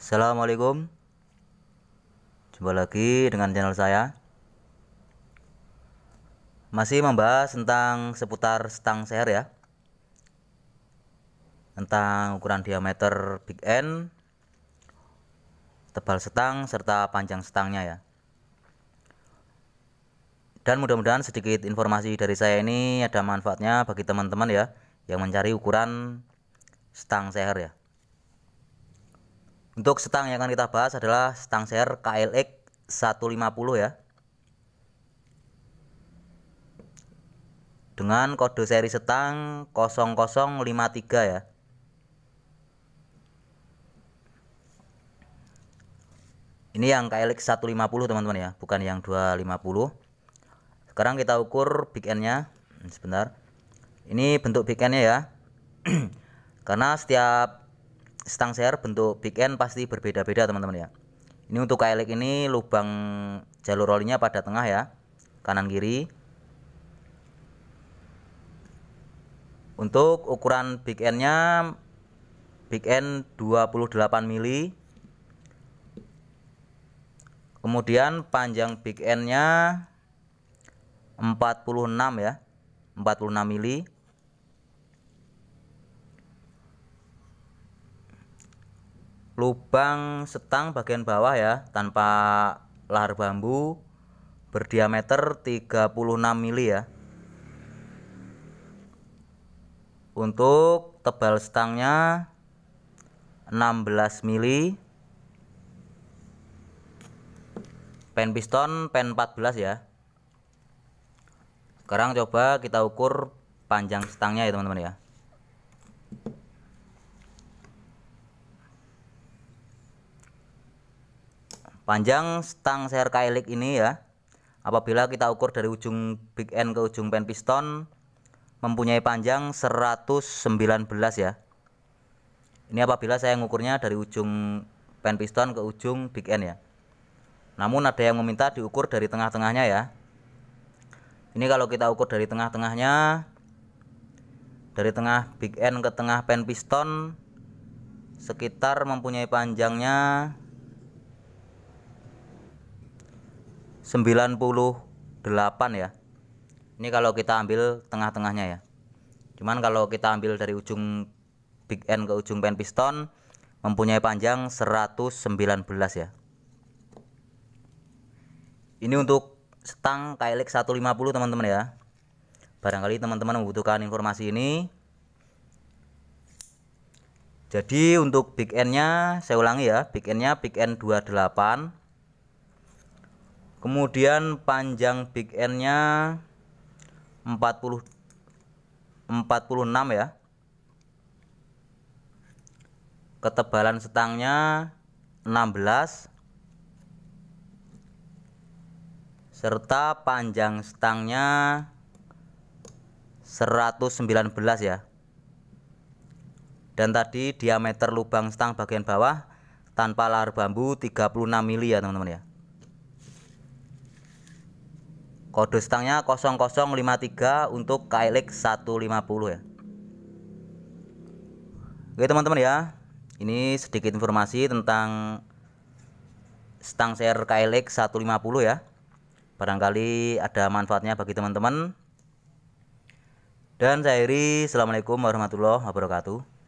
Assalamualaikum Jumpa lagi dengan channel saya Masih membahas tentang seputar stang seher ya Tentang ukuran diameter big end Tebal setang serta panjang setangnya ya Dan mudah-mudahan sedikit informasi dari saya ini ada manfaatnya bagi teman-teman ya Yang mencari ukuran stang seher ya untuk setang yang akan kita bahas adalah setang share KLX 150 ya. Dengan kode seri setang 0053 ya. Ini yang KLX 150 teman-teman ya, bukan yang 250. Sekarang kita ukur big end hmm, Sebentar. Ini bentuk big end ya. Karena setiap stang share bentuk big end pasti berbeda-beda teman-teman ya ini untuk KLX ini lubang jalur rollinya pada tengah ya kanan kiri untuk ukuran big end nya big end 28 mili kemudian panjang big end nya 46 ya 46 mili lubang setang bagian bawah ya tanpa lahar bambu berdiameter 36 mili ya untuk tebal setangnya 16 mili pen piston pen 14 ya sekarang coba kita ukur panjang setangnya ya teman-teman ya Panjang stang CRK kailik ini ya, apabila kita ukur dari ujung big end ke ujung pen piston, mempunyai panjang 119 ya. Ini apabila saya ngukurnya dari ujung pen piston ke ujung big end ya. Namun ada yang meminta diukur dari tengah-tengahnya ya. Ini kalau kita ukur dari tengah-tengahnya, dari tengah big end ke tengah pen piston, sekitar mempunyai panjangnya 98 ya ini kalau kita ambil tengah-tengahnya ya cuman kalau kita ambil dari ujung big end ke ujung pen piston mempunyai panjang 119 ya ini untuk stang KLX 150 teman-teman ya barangkali teman-teman membutuhkan informasi ini jadi untuk big end saya ulangi ya big end nya big end 28 kemudian panjang big end nya 40 46 ya ketebalan setangnya 16 serta panjang setangnya 119 ya dan tadi diameter lubang setang bagian bawah tanpa lar bambu 36 mili ya teman-teman ya Kode stangnya 0053 untuk KLX 150 ya. Oke teman-teman ya. Ini sedikit informasi tentang stang CR KLX 150 ya. Barangkali ada manfaatnya bagi teman-teman. Dan saya Iri, Assalamualaikum warahmatullahi wabarakatuh.